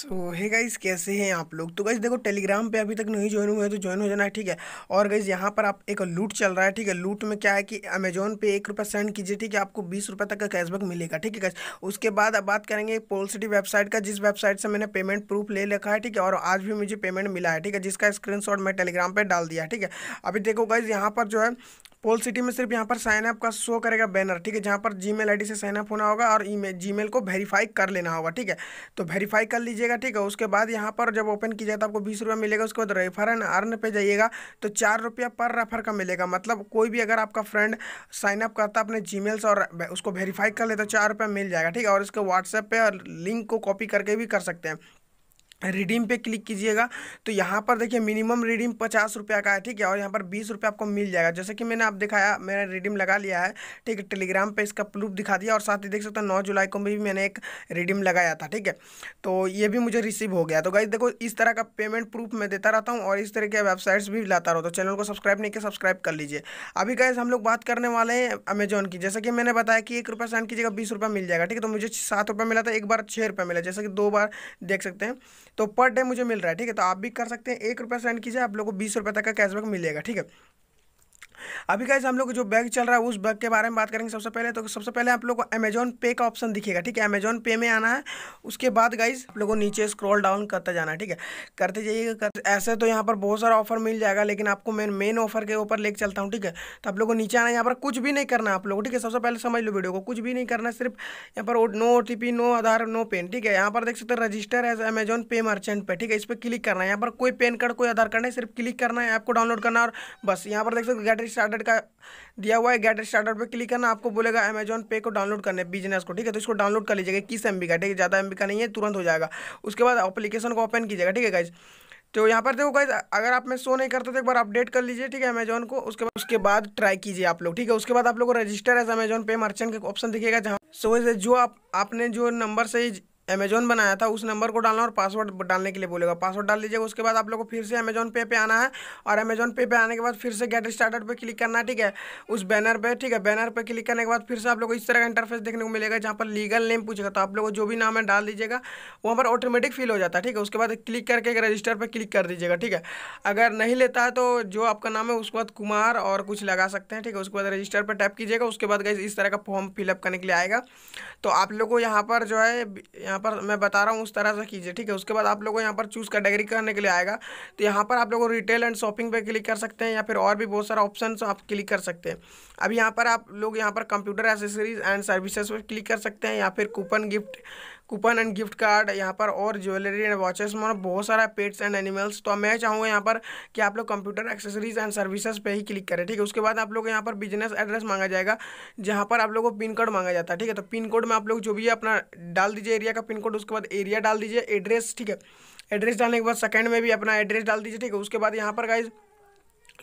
सो hey guys कैसे हैं आप लोग तो गाइज देखो टेलीग्राम पे अभी तक नहीं ज्वाइन हुए हैं तो ज्वाइन हो जाना है ठीक है और गाइज यहाँ पर आप एक लूट चल रहा है ठीक है लूट में क्या है कि अमेजोन पे एक रुपये सेंड कीजिए ठीक है आपको बीस रुपये तक का कैशबैक मिलेगा ठीक है गाइज उसके बाद अब बात करेंगे पोलसिटी वेबसाइट का जिस वेबसाइट से मैंने पेमेंट प्रूफ ले रखा है ठीक है और आज भी मुझे पेमेंट मिला है ठीक है जिसका स्क्रीन मैं टेलीग्राम पर डाल दिया ठीक है अभी देखो गाइज यहाँ पर जो है पोल सिटी में सिर्फ यहाँ पर साइनअप का शो करेगा बैनर ठीक है जहाँ पर जी मेल से साइनअप होना होगा और ई मेल को वेरीफाई कर लेना होगा ठीक है तो वेरीफाई कर लीजिएगा ठीक है उसके बाद यहाँ पर जब ओपन किया जाए तो आपको बीस रुपये मिलेगा उसके बाद रेफर एंड अर्न पे जाइएगा तो चार रुपया पर रेफर का मिलेगा मतलब कोई भी अगर आपका फ्रेंड साइनअप करता अपने जी से और उसको वेरीफाई कर ले तो चार रुपया मिल जाएगा ठीक है और इसके व्हाट्सएप पर लिंक को कॉपी करके भी कर सकते हैं रिडीम पे क्लिक कीजिएगा तो यहाँ पर देखिए मिनिमम रिडीम पचास रुपया का है ठीक है और यहाँ पर बीस रुपये आपको मिल जाएगा जैसे कि मैंने आप दिखाया मैंने रिडीम लगा लिया है ठीक है टेलीग्राम पे इसका प्रूफ दिखा दिया और साथ ही देख सकते हो नौ जुलाई को भी मैंने एक रिडीम लगाया था ठीक है तो ये भी मुझे रिसीव हो गया तो गाइज देखो इस तरह का पेमेंट प्रूफ मैं देता रहता हूँ और इस तरह के वेबसाइट्स भी लाता रहता हूँ चैनल को सब्सक्राइब नहीं किया सब्सक्राइब कर लीजिए अभी गाइज हम लोग बात करने वाले हैं अमेजोन की जैसे कि मैंने बताया कि एक रुपये सेंड कीजिएगा बीस रुपये मिल जाएगा ठीक है तो मुझे सात रुपये मिला था एक बार छः रुपये मिला जैसे कि दो बार देख सकते हैं तो पर डे मुझे मिल रहा है ठीक है तो आप भी कर सकते हैं एक रुपये सेंड कीजिए आप लोगों को बीस रुपये तक का कैशबैक मिलेगा ठीक है अभी कैसे हम लोग को जो बैग चल रहा है उस बैग के बारे में बात करेंगे सबसे पहले तो सबसे पहले आप लोग को अमेजोन पे का ऑप्शन दिखेगा ठीक है अमेजोन पे में आना है उसके बाद गाइज आप लोगों को नीचे स्क्रॉल डाउन करते जाना है ठीक है करते जाइएगा कर... ऐसे तो यहाँ पर बहुत सारा ऑफर मिल जाएगा लेकिन आपको मैं मेन ऑफर के ऊपर लेके चलता हूँ ठीक है तो आप लोगों को नीचे आना यहाँ पर कुछ भी नहीं करना आप लोग ठीक है सबसे पहले समझ लो वीडियो को कुछ भी नहीं करना सिर्फ यहाँ पर no oh no Aadhaar no PAN ठीक है यहाँ पर देख सकते register as Amazon pay merchant पर ठीक है इस पर क्लिक करना है यहाँ पर कोई पेन कार्ड कोई आधार कार्ड नहीं सिर्फ क्लिक करना है ऐप को डाउनलोड करना और बस यहाँ पर देख सकते स्टार्टर का दिया हुआ है गेट स्टार्टर पर क्लिक करना आपको बोलेगा अमेजन पे को डाउनलोड करने बिजनेस को ठीक है तो इसको डाउनलोड कर लीजिएगा किस एम का ठीक है ज़्यादा एम का नहीं है तुरंत हो जाएगा उसके बाद अपलीकेशन को ओपन कीजिएगा ठीक है गाइज तो यहाँ पर देखो गाइज अगर आप में शो नहीं करते तो एक बार अपडेट कर लीजिए ठीक है अमेजोन को उसके बाद उसके बाद ट्राई कीजिए आप लोग ठीक है उसके बाद आप लोग को register as Amazon pay merchant के ऑप्शन दिखेगा जहाँ सो so, जो आप आपने जो नंबर से अमेजोन बनाया था उस नंबर को डालना और पासवर्ड डालने के लिए बोलेगा पासवर्ड डाल दीजिएगा उसके बाद आप लोग को फिर से अमेजोन पे पे आना है और अमेजोन पे पे आने के बाद फिर से गेट स्टार्टर पे क्लिक करना है ठीक है उस बैनर पे ठीक है बैनर पे क्लिक करने के बाद फिर से आप लोग को इस तरह का इंटरफेस देखने को मिलेगा जहाँ पर लीगल नेम पूछेगा तो आप लोग जो भी नाम है डाल दीजिएगा वहाँ पर ऑटोमेटिक फिल हो जाता है ठीक है उसके बाद क्लिक करके रजिस्टर पर क्लिक कर दीजिएगा ठीक है अगर नहीं लेता है तो जो आपका नाम है उसके बाद कुमार और कुछ लगा सकते हैं ठीक है उसके बाद रजिस्टर पर टैप कीजिएगा उसके बाद इस तरह का फॉर्म फिलअप करने के लिए आएगा तो आप लोग को यहाँ पर जो है यहाँ यहाँ पर मैं बता रहा हूँ उस तरह से कीजिए ठीक है उसके बाद आप लोगों को यहाँ पर चूज़ कैटेगरी करने के लिए आएगा तो यहाँ पर आप लोगों रिटेल एंड शॉपिंग पे क्लिक कर सकते हैं या फिर और भी बहुत सारा ऑप्शन आप क्लिक कर सकते हैं अब यहाँ पर आप लोग यहाँ पर कंप्यूटर एसेसरीज एंड सर्विसेज पर क्लिक कर सकते हैं या फिर coupon gift coupon and gift card यहाँ पर और ज्वेलरी एंड वॉचेस में बहुत सारा पेट्स एंड एनिमल्स तो मैं चाहूँगा यहाँ पर कि आप लोग कंप्यूटर एक्सेसरीज एंड सर्विसेज पे ही क्लिक करें ठीक है उसके बाद आप लोग यहाँ पर बिजनेस एड्रेस मांगा जाएगा जहाँ पर आप लोग को पिन कोड मांगा जाता है ठीक है तो पिन कोड में आप लोग जो भी है अपना डाल दीजिए एरिया का पिन कोड उसके बाद एरिया डाल दीजिए एड्रेस ठीक है एड्रेस डालने के बाद सेकेंड में भी अपना एड्रेस डाल दीजिए ठीक है उसके बाद यहाँ पर गाइज़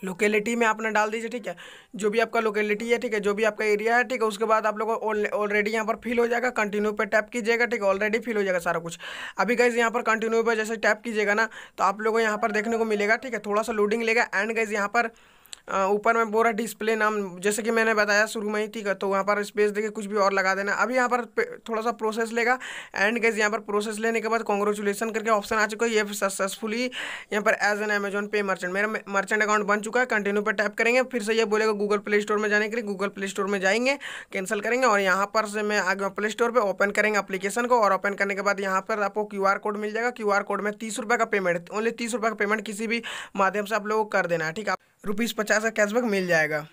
लोकेलिटी में आपने डाल दीजिए ठीक है जो भी आपका लोकेलिटी है ठीक है जो भी आपका एरिया है ठीक है उसके बाद आप को ऑलरेडी यहाँ पर फिल हो जाएगा कंटिन्यू पे टैप कीजिएगा ठीक है ऑलरेडी फिल हो जाएगा सारा कुछ अभी गाइज यहाँ पर कंटिन्यू पे जैसे टैप कीजिएगा ना तो आप लोगों को यहाँ पर देखने को मिलेगा ठीक है थोड़ा सा लोडिंग लेगा एंड गाइज यहाँ पर ऊपर में बोरा डिस्प्ले नाम जैसे कि मैंने बताया शुरू में ही ठीक है तो वहाँ पर स्पेस देके कुछ भी और लगा देना अभी यहाँ पर थोड़ा सा प्रोसेस लेगा एंड गैस यहाँ पर प्रोसेस लेने के बाद कॉन्ग्रेचुलेसन करके ऑप्शन आ चुका है ये सक्सेसफुली यहाँ पर as an Amazon pay merchant मेरा मर्चेंट अकाउंट बन चुका है कंटिन्यू पर टैप करेंगे फिर से ये बोलेगा गूगल प्ले स्टोर में जाने के लिए गूगल प्ले स्टोर में जाएंगे कैंसिल करेंगे और यहाँ पर से मैं आगे प्ले स्टोर पर ओपन करेंगे अपलीकेशन को और ओपन करने के बाद यहाँ पर आपको क्यू कोड मिल जाएगा क्यू कोड में तीस का पेमेंट ओनली तीस का पेमेंट किसी भी माध्यम से आप लोग कर देना है ठीक है रुपीज़ पचास का कैशबैक मिल जाएगा